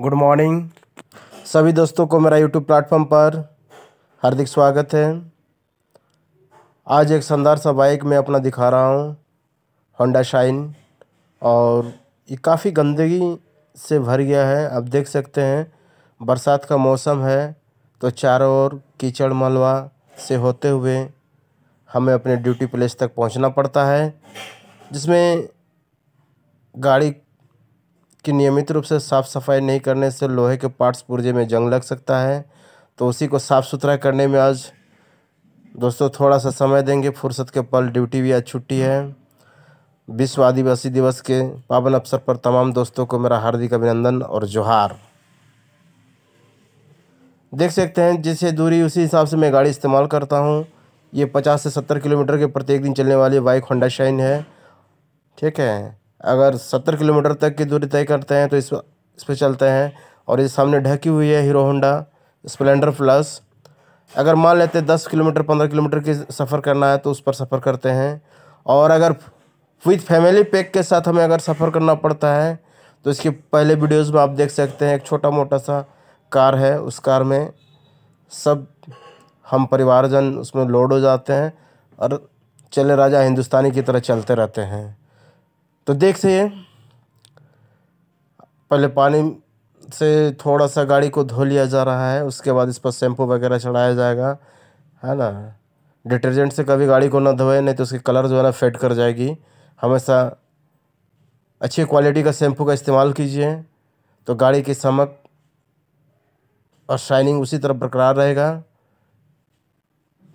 Good morning सभी दोस्तों को मेरा यूट्यूब प्लेटफॉर्म पर हार्दिक स्वागत है आज एक शानदार सा बाइक मैं अपना दिखा रहा हूँ होंडा शाइन और ये काफ़ी गंदगी से भर गया है आप देख सकते हैं बरसात का मौसम है तो चारों ओर कीचड़ मलवा से होते हुए हमें अपने ड्यूटी प्लेस तक पहुंचना पड़ता है जिसमें गाड़ी कि नियमित रूप से साफ़ सफाई नहीं करने से लोहे के पार्ट्स पुर्जे में जंग लग सकता है तो उसी को साफ़ सुथरा करने में आज दोस्तों थोड़ा सा समय देंगे फुर्सत के पल ड्यूटी भी आज छुट्टी है विश्व आदिवासी दिवस के पावन अवसर पर तमाम दोस्तों को मेरा हार्दिक अभिनंदन और जोहार देख सकते हैं जिससे दूरी उसी हिसाब से मैं गाड़ी इस्तेमाल करता हूँ ये पचास से सत्तर किलोमीटर के प्रत्येक दिन चलने वाली बाइक होंडा शाइन है ठीक है अगर सत्तर किलोमीटर तक की दूरी तय करते हैं तो इस इस पर चलते हैं और ये सामने ढकी हुई है हीरो होंडा स्प्लेंडर प्लस अगर मान लेते हैं दस किलोमीटर पंद्रह किलोमीटर की सफ़र करना है तो उस पर सफ़र करते हैं और अगर विथ फैमिली पैक के साथ हमें अगर सफ़र करना पड़ता है तो इसके पहले वीडियोस में आप देख सकते हैं एक छोटा मोटा सा कार है उस कार में सब हम परिवारजन उसमें लोड हो जाते हैं और चले राजा हिंदुस्तानी की तरह चलते रहते हैं तो देख हैं पहले पानी से थोड़ा सा गाड़ी को धो लिया जा रहा है उसके बाद इस पर शैम्पू वगैरह चढ़ाया जाएगा है ना डिटर्जेंट से कभी गाड़ी को ना धोए नहीं तो उसकी कलर जो है ना फेड कर जाएगी हमेशा अच्छी क्वालिटी का शैम्पू का इस्तेमाल कीजिए तो गाड़ी की चमक और शाइनिंग उसी तरह बरकरार रहेगा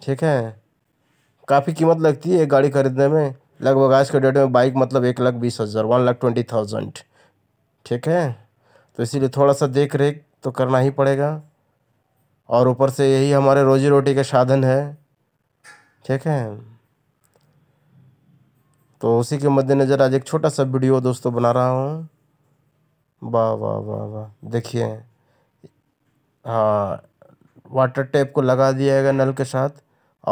ठीक है काफ़ी कीमत लगती है गाड़ी खरीदने में लगभग आज के डेट में बाइक मतलब एक लाख बीस हज़ार वन लाख ट्वेंटी थाउजेंड ठीक है तो इसीलिए थोड़ा सा देख रेख तो करना ही पड़ेगा और ऊपर से यही हमारे रोजी रोटी का साधन है ठीक है तो उसी के मद्देनज़र आज एक छोटा सा वीडियो दोस्तों बना रहा हूँ वाह वाह वाह वाह देखिए हाँ वाटर टैप को लगा दिया जाएगा नल के साथ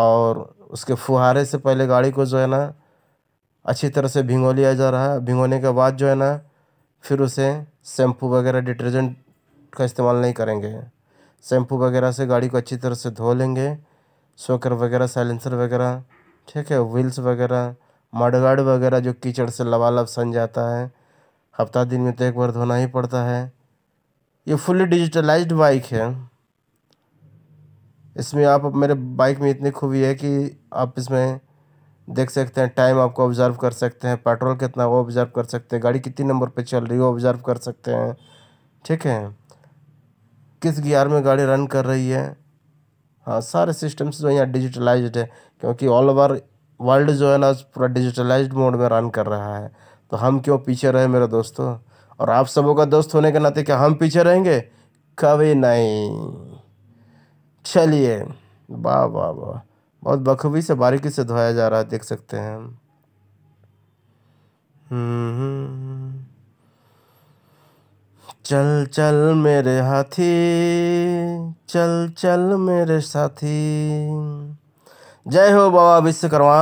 और उसके फुहारे से पहले गाड़ी को जो है ना अच्छी तरह से भिंगो लिया जा रहा है भिंगोने के बाद जो है ना फिर उसे शैम्पू वगैरह डिटर्जेंट का इस्तेमाल नहीं करेंगे शैम्पू वगैरह से गाड़ी को अच्छी तरह से धो लेंगे सोकर वगैरह साइलेंसर वगैरह ठीक है व्हील्स वगैरह मडगार्ड वगैरह जो कीचड़ से लबालब सन जाता है हफ्ता दिन में तो एक बार धोना ही पड़ता है ये फुल्ली डिजिटलाइज्ड बाइक है इसमें आप मेरे बाइक में इतनी खूबी है कि आप इसमें देख सकते हैं टाइम आपको ऑब्ज़र्व कर सकते हैं पेट्रोल कितना वो ऑब्ज़र्व कर सकते हैं गाड़ी कितनी नंबर पे चल रही है वो ऑब्ज़र्व कर सकते हैं ठीक है किस गियर में गाड़ी रन कर रही है हाँ सारे सिस्टम्स जो यहाँ डिजिटलाइज्ड है क्योंकि ऑल ओवर वर्ल्ड जो है ना पूरा डिजिटलाइज्ड मोड में रन कर रहा है तो हम क्यों पीछे रहे मेरे दोस्तों और आप सबों का दोस्त होने के नाते क्या हम पीछे रहेंगे कभी नहीं चलिए वाह वाह वाह बहुत बखूबी से बारीकी से धोया जा रहा है देख सकते हैं हम हम्म, हम्म, हम्म। चल चल मेरे हाथी चल चल मेरे साथी जय हो बाबा विश्वकर्मा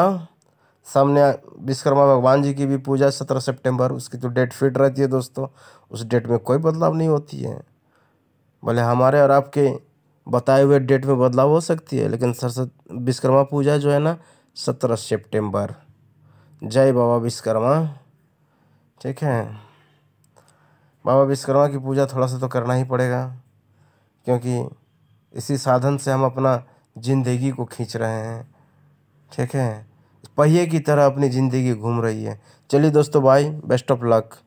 सामने विश्वकर्मा भगवान जी की भी पूजा सत्रह सितंबर उसकी तो डेट फिट रहती है दोस्तों उस डेट में कोई बदलाव नहीं होती है भले हमारे और आपके बताए हुए डेट में बदलाव हो सकती है लेकिन सरस्वती विश्वकर्मा पूजा जो है ना सत्रह सितंबर जय बाबा विश्वकर्मा ठीक है बाबा विश्वकर्मा की पूजा थोड़ा सा तो करना ही पड़ेगा क्योंकि इसी साधन से हम अपना ज़िंदगी को खींच रहे हैं ठीक है पहिए की तरह अपनी ज़िंदगी घूम रही है चलिए दोस्तों बाय बेस्ट ऑफ लक